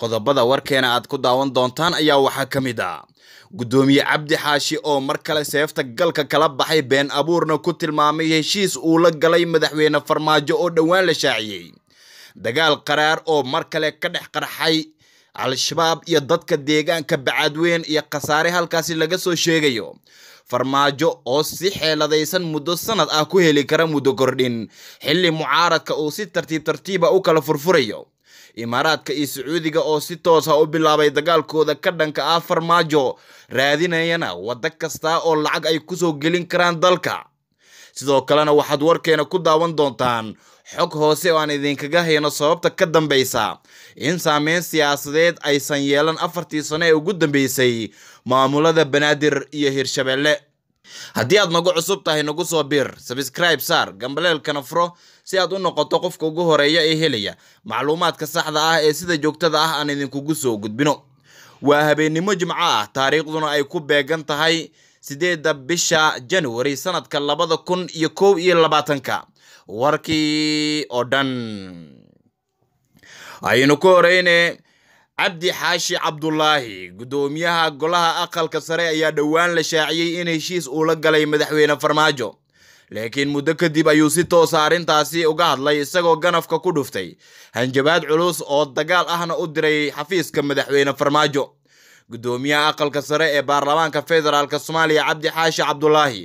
qodobada warkeena aad ku daawan doontaan ayaa waxaa ka mid ah guddoomiye cabdi xaashi oo mar kale seefta galka kala baxay been abuurna ku tilmaamay heshiis uu la galay madaxweyne farmaajo oo dhowaan la shaaciyey dagaal qaraar oo mar kale ka dhex qarxay al-shabaab iyo dadka deegaanka bacaadweyn iyo khasaare halkaasi laga soo sheegayo farmaajo oo si xeeladaysan muddo sannad ah ku heli kara muddo kordhin xilli mucaaradka uu si tartiib tartiiba ah u kala furfurayo imaaraadka iyo sacuudiga oo si toosa ah u bilaabay dagaalkooda ka dhanka ah farmaajo raadinayana waddo kasta oo lacag ay ku soo gelin karaan dalka sidoo kalena waxaad warkeena ku daawan doontaan xog hoose oo aan idinkaga hayno sababta ka dambaysa in saameyn siyaasadeed aysan yeelan afartii sano ee ugu dambaysay maamulada banaadir iyo hirshabeelle haddii aad nagu cusub tahay nagu soo bir sabscribe saar gambaleelkana furo si aad u noqoto qofka ugu horeeya ee helaya macluumaadka saxda ah ee sida joogtada ah aan idinkugu soo gudbino waa habeennimo jimco ah taariikhduna ay ku beegan tahay sideedda bisha januari sannadka labada kun iyo kow iyo labaatanka warkii oo dhan aynu ku horeyne cabdi xaashi cabdulaahi guddoomiyaha golaha aqalka sare ayaa dhowaan la shaaciyey in heshiis uu la galay madaxweyne farmaajo laakiin muddo kadib ayuu si toosa ah arrintaasi uga hadlay isagoo ganafka ku dhuftay hanjabaad culus oo dagaal ahna u diray xafiiska madaxweyne farmaajo guddoomiyaha aqalka sare ee baarlamaanka federaalk soomaaliya cabdi xaashi cabdulaahi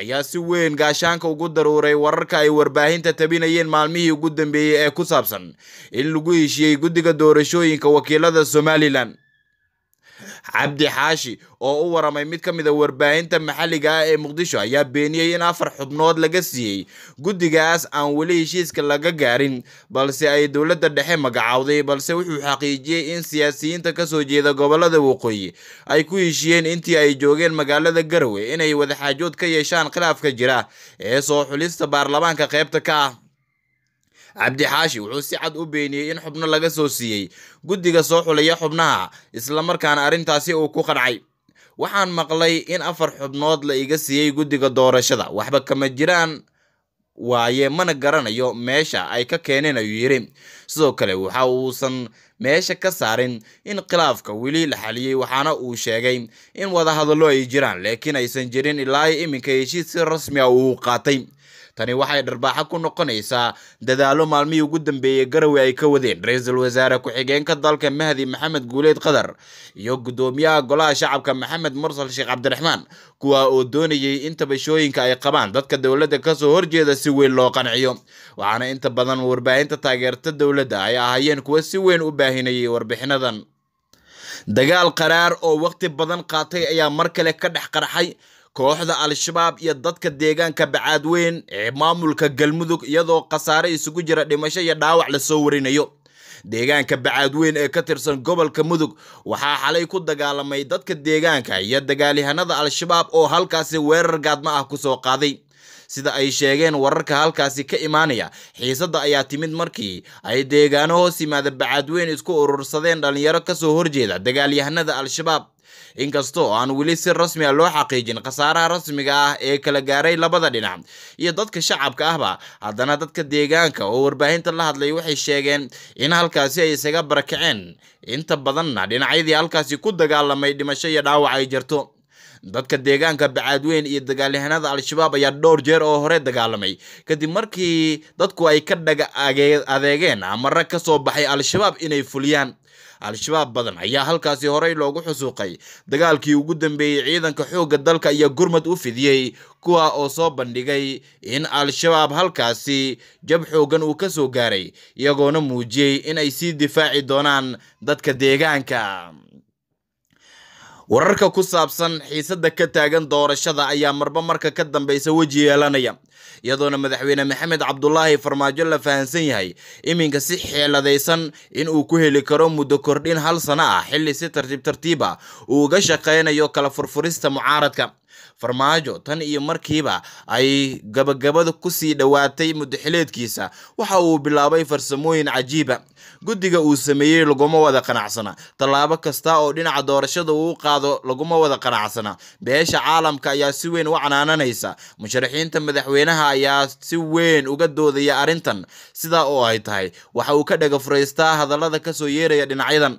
ayaa si weyn gaashaanka ugu daruuray wararka ay warbaahinta tabinayeen maalmihii ugu dambeeyey ee ku saabsan in lagu heshiyey guddiga doorashooyinka wakiilada somalilan cabdi xaashi oo u waramay mid ka mid a warbaahinta maxalliga ah ee muqdisho ayaa beeniyey in afar xubnood laga siiyey guddigaas aan weli heshiiska laga gaarin balse ay dowladda dhexe magacaawday balse wuxuu xaqiijiyey in siyaasiyiinta ka soo jeeda gobollada waqooyi ay ku heshiiyeen intii ay joogeen magaalada garowe inay wadaxaajood ka yeeshaan khilaafka jira ee soo xulista baarlamaanka qaybta ka ah cabdixaashi wuxuu si cad u beeniyey in xubno laga soo siiyey guddiga soo xulaya xubnaha islamarkaana arrintaasi uu ku qancay waxaan maqlay in afar xubnood la iga siiyey guddiga doorashada waxba kama jiraan waaye mana garanayo meesha ay ka keeneen ayuu yidhi sidoo kale waxa uusan meesha ka saarin in khilaafka weli la xaliyey waxaana uu sheegay in wadahadallo ay jiraan laakiin aysan jirin ilaa iminka heshiis si rasmi a ah uu qaatay tani waxay dharbaaxo ku noqonaysaa dadaalo maalmihii ugu dambeeyey garowe ay ka wadeen ra-iisul wasaare ku-xigeenka dalka mahdi maxamed guuleed qadar iyo guddoomiyaha golaha shacabka maxamed mursal sheekh cabdiraxmaan kuwa oo doonayay in tabashooyinka ay qabaan dadka dowladda kasoo horjeeda si weyn loo qanciyo waxaana inta badan warbaahinta taageerta dowladda ay ahaayeen kuwa si weyn u baahinayay warbixinadan dagaal qaraar oo wakhti badan qaatay ayaa mar kale ka dhex qarxay kooxda al-shabaab iyo dadka deegaanka bacaadweyn ee maamulka galmudug iyadoo khasaare isugu jira dhimasho iyo dhaawac la soo warinayo deegaanka bacaadweyn ee ka tirsan gobolka mudug waxaa xalay ku dagaalamay dadka deegaanka iyo dagaalyahanada al-shabaab oo halkaasi weerar gaadma ah kusoo qaaday sida ay sheegeen wararka halkaasi ka imaanaya xiisadda ayaa timid markii ay deegaano hoos yimaada bacaadweyn isku urursadeen dhallinyaro kasoo horjeeda dagaalyahanada al-shabaab inkastoo aan weli si rasmi a ah loo xaqiijin khasaaraha rasmiga ah ee kala gaaray labada dhinac iyo dadka shacabka ahba haddana dadka deegaanka oo warbaahinta la hadlay waxay sheegeen in halkaasi ay isaga barakaceen inta badanna dhinacyadii halkaasi ku dagaalamay dhimasho iyo dhaawac ay jirto dadka deegaanka bacaadweyn iyo dagaalyahanada al-shabaab ayaa dhowr jeer oo hore dagaalamay kadib markii dadku ay ka dhaga adeegeen amarre ka soo baxay al-shabaab inay fuliyaan al-shabaab badan ayaa halkaasi horey loogu xusuuqay dagaalkii ugu dambeeyey ciidanka xoogga dalka iyo gurmad u fidiyey kuwa oo soo bandhigay in al-shabaab halkaasi jab xooggan uu ka soo gaaray iyagoona muujiyey inay sii difaaci doonaan dadka deegaanka wararka ku saabsan xiisadda ka taagan doorashada ayaa marba marka ka dambaysa weji yeelanaya iyadoona madaxweyne maxamed cabdulaahi farmaajo la fahansan yahay iminka si xeeladaysan in uu ku heli karo muddo kordhin hal sano ah xilli si tartiib tartiib a ah uu uga shaqaynayo kala furfurista mucaaradka farmaajo tan iyo markiiba ay gabagabada kusii dhowaatay muddaxileedkiisa waxa uu bilaabay farsamooyin cajiiba guddiga uu sameeyey laguma wada qanacsana tallaabo kasta oo dhinaca doorashada uu qaado laguma wada qanacsana beesha caalamka ayaa si weyn u canaananaysa musharaxiinta madaxweynaha ayaa si weyn uga doodaya arrintan sidaa oo ay tahay waxa uu ka dhega furaystaa hadallada kasoo yeeraya dhinacyadan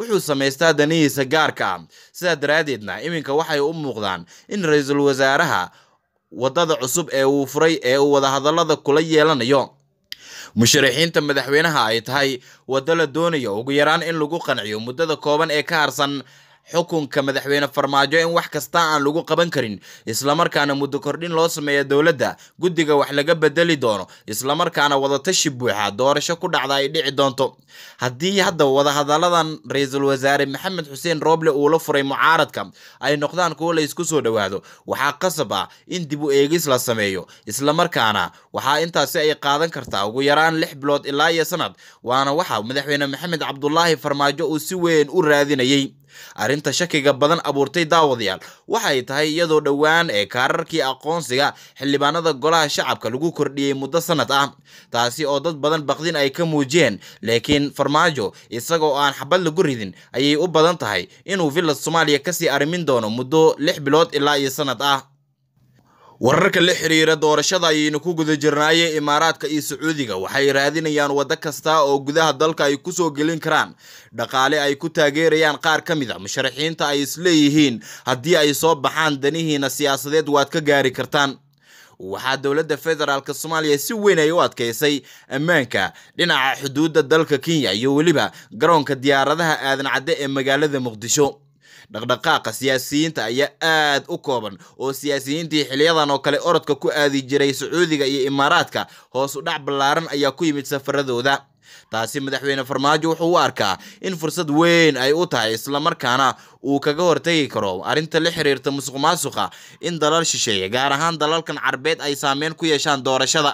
wuxuu samaystaa danihiisa gaarka ah. sidaa daraaddeedna iminka waxay u muuqdaan in ra-iisul wasaaraha waddada cusub ee uu furay ee uu wadahadallada kula yeelanayo musharaxiinta madaxweynaha ay tahay waddo la doonayo ugu yaraan in lagu qanciyo muddada kooban ee ka harsan xukunka madaxweyne farmaajo in wax kasta aan lagu qaban karin islamarkaana muddo kordhin loo sameeya dowladda guddiga wax laga bedeli doono islamarkaana wadatashi buuxa doorasho ku dhacda ay dhici doonto haddii hadda wadahadalladan ra-iisul wasaare maxamed xuseen rooble uu la furay mucaaradka ay noqdaan kuwo la isku soo dhowaado waxaa qasab ah in dib u eegis la sameeyo islamarkaana waxaa intaasi ay qaadan kartaa ugu yaraan lix bilood ilaa iyo sanad waana waxa madaxweyne maxamed cabdulaahi farmaajo uu si weyn u raadinayay arrinta shakiga badan abuurtay daawadayaal waxay tahay iyadoo dhowaan ee kaararkii aqoonsiga xildhibaanada golaha shacabka lagu kordhiyey muddo sannad ah taasi oo dad badan baqdin ay ka muujiyeen laakiin farmaajo isagoo aan xabad lagu ridin ayay u badan tahay inuu villad soomaaliya kasii arrimin doono muddo lix bilood ilaa iyo sannad ah wararka la xiriira doorashada ayaynu ku guda jirnaaye imaaraadka iyo sacuudiga waxay raadinayaan waddo kasta oo gudaha dalka ay kusoo gelin karaan dhaqaale ay ku taageerayaan qaar ka mid a ah. musharaxiinta ay isleeyihiin haddii ay soo baxaan danihiina siyaasadeed waad ka gaari kartaan waxaa dowladda federaalk soomaaliya si weyn ay u adkaysay ammaanka dhinaca xuduudda dalka kenya iyo weliba garoonka diyaaradaha aadan cadde ee magaalada muqdisho dhaqdhaqaaqa siyaasiyiinta ayaa aad u kooban oo siyaasiyiintii xiliyadan oo kale orodka ku aadi jiray sacuudiga iyo imaaraadka hoos u dhac ballaaran ayaa ku yimid safaradooda taasi madaxweyne farmaajo wuxuu u arkaa in fursad weyn ay u tahay islamarkaana uu kaga hortegi karo arrinta la xiriirta musuq maasuqa in dalal shisheeye gaar ahaan dalalkan carbeed ay saameyn ku yeeshaan doorashada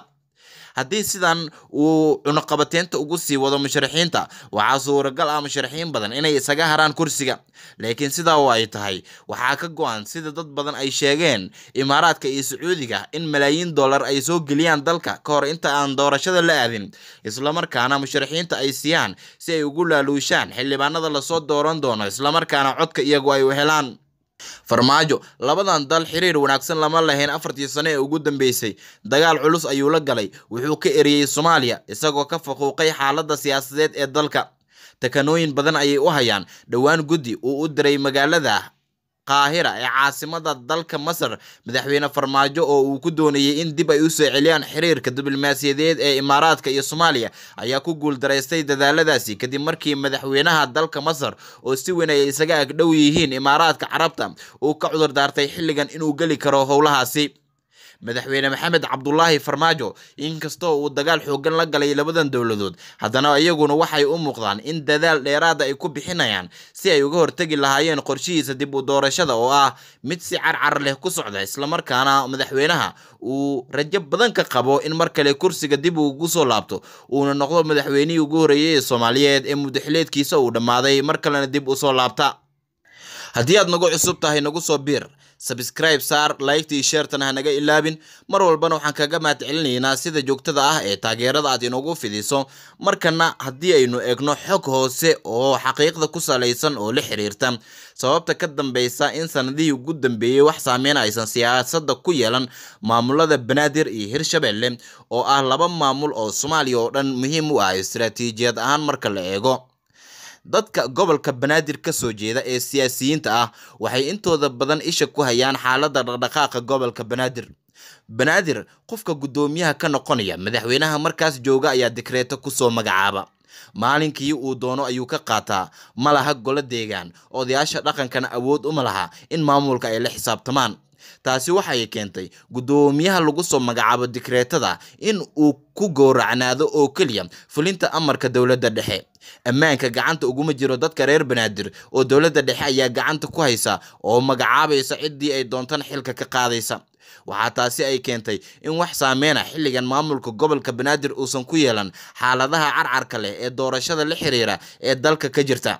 haddii sidan uu cunaqabateynta ugu sii wado musharaxiinta waxaa suuragal ah musharaxiin badan inay isaga haraan kursiga laakiin sidaa oo ay tahay waxaa ka go-an sida dad badan ay sheegeen imaaraadka iyo sacuudiga in malaayiin dollar ay soo geliyaan dalka ka hor inta aan doorashada la aadin islamarkaana musharaxiinta ay siiyaan si ay ugu laaluushaan xildhibaanada lasoo dooran doono islamarkaana codka iyagu ay u helaan farmaajo labadan dal xiriir wanaagsan lama lahayn afartii sano ee ugu dambeysay dagaal culus ayuu la galay wuxuu ka eriyey soomaaliya isagoo ka faquuqay xaaladda siyaasadeed ee dalka takanooyin badan ayay u hayaan dhowaan guddi uu u diray magaalada qaahira ee caasimada dalka masar madaxweyne farmaajo oo uu ku doonayey in dib ay u soo celiyaan xiriirka diblomaasiyadeed ee imaaraadka iyo soomaaliya ayaa ku guuldaraystay dadaaladaasi kadib markii madaxweynaha dalka masar oo si weyn ay isaga agdhow yihiin imaaraadka carabta uu ka cudurdaartay xilligan inuu geli karo howlahaasi madaxweyne maxamed cabdulaahi farmaajo inkastoo uu dagaal xooggan la galay labadan dowladood haddana iyaguna waxay u muuqdaan in dadaal dheeraada ay ku bixinayaan si ay uga hortegi lahaayeen qorshihiisa dib u doorashada oo ah mid si carcar leh ku socda islamarkaana madaxweynaha uu rajo badan ka qabo in mar kale kursiga dib uugu soo laabto uuna noqdo madaxweynihii ugu horreeyey ee soomaaliyeed ee muddaxileedkiisa uu dhammaaday mar kalena dib u soo laabta haddii aad nagu cusub tahay nagu soo biir sabscribe saar laygtii sheertan hanaga ilaabin mar walbana waxaan kaga mahad celinaynaa sida joogtada ah ee taageerada aad inoogu fidiso markana haddii aynu eegno xog hoose oo xaqiiqda ku salaysan oo la xiriirta sababta ka dambaysa in sannadihii ugu dambeeyey wax saameyn aysan siyaasadda ku yeelan maamulada banaadir iyo hirshabelle oo ah laba maamul oo soomaaliya oo dhan muhiim u ah istraatiijiyad ahaan marka la eego dadka gobolka banaadir ka soo jeeda ee siyaasiyiinta ah waxay intooda badan isha ku hayaan xaaladda dhaqdhaqaaqa gobolka banaadir banaadir qofka guddoomiyaha ka noqonaya madaxweynaha markaas jooga ayaa dikreeto kusoo magacaaba maalinkii uu doono ayuu ka qaataa ma laha golo deegaan odayaasha dhaqankana awood uma laha in maamulka ay la xisaabtamaan taasi waxay keentay guddoomiyaha lagu soo magacaabo dikreetada in uu ku gowracnaado oo keliya fulinta amarka dowladda dhexe ammaanka gacanta uguma jiro dadka reer banaadir oo dowladda dhexe ayaa gacanta ku haysa oo magacaabaysa ciddii ay doontan xilka ka qaadaysa waxaa taasi ay keentay in wax saameyna xilligan maamulka gobolka banaadir uusan ku yeelan xaaladaha carcarka leh ee doorashada la xiriira ee dalka ka jirta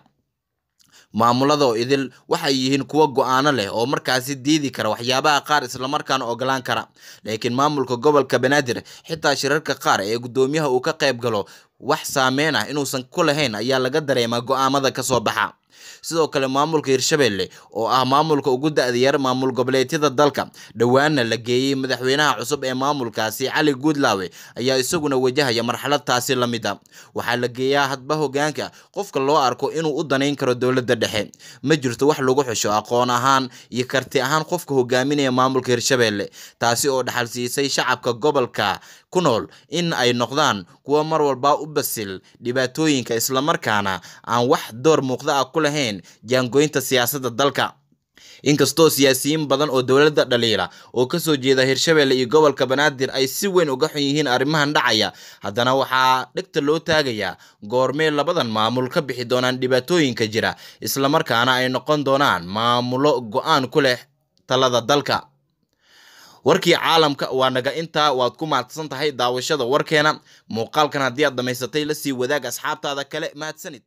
maamulada oo idil waxay yihiin kuwa go'aano leh oo markaasi diidi kara waxyaabaha qaar islamarkaana ogolaan kara laakiin maamulka gobolka banaadir xitaa shirarka qaar ee guddoomiyaha uu ka qayb galo wax saameyn ah inuusan ku lahayn ayaa laga dareemaa go'aamada ka soo baxa sidoo kale maamulka hirshabelle oo ah maamulka ugu da-dayar maamul goboleedyada dalka dhowaana la geeyey madaxweynaha cusub ee maamulkaasi cali guudlaawe ayaa isaguna wajahaya marxalad taasi la mid a waxaa la geeyaa hadba hogaanka qofka loo arko inuu u danayn karo dowladda dhexe ma jirto wax lagu xusho aqoon ahaan iyo karti ahaan qofka hogaaminaya maamulka hirshabelle taasi oo dhaxal siisay shacabka gobolka ku nool in ay noqdaan kuwo mar walba u basil dhibaatooyinka islamarkaana aan wax door muuqda ah ku lahayn jaangoynta siyaasadda dalka inkastoo siyaasiyiin badan oo dowladda dhaliila oo kasoo jeeda hirshabeelle iyo gobolka banaadir ay si weyn uga xun yihiin arrimahan dhacaya haddana waxaa dhegta loo taagayaa goormee labadan maamul ka bixi doonaan dhibaatooyinka jira islamarkaana ay noqon doonaan maamulo go-aan ku leh talada dalka warkii caalamka waa naga intaa waad ku mahadsan tahay daawashada warkeena muuqaalkan haddii aad dhammaysatay la sii wadaag asxaabtaada kale mahadsanid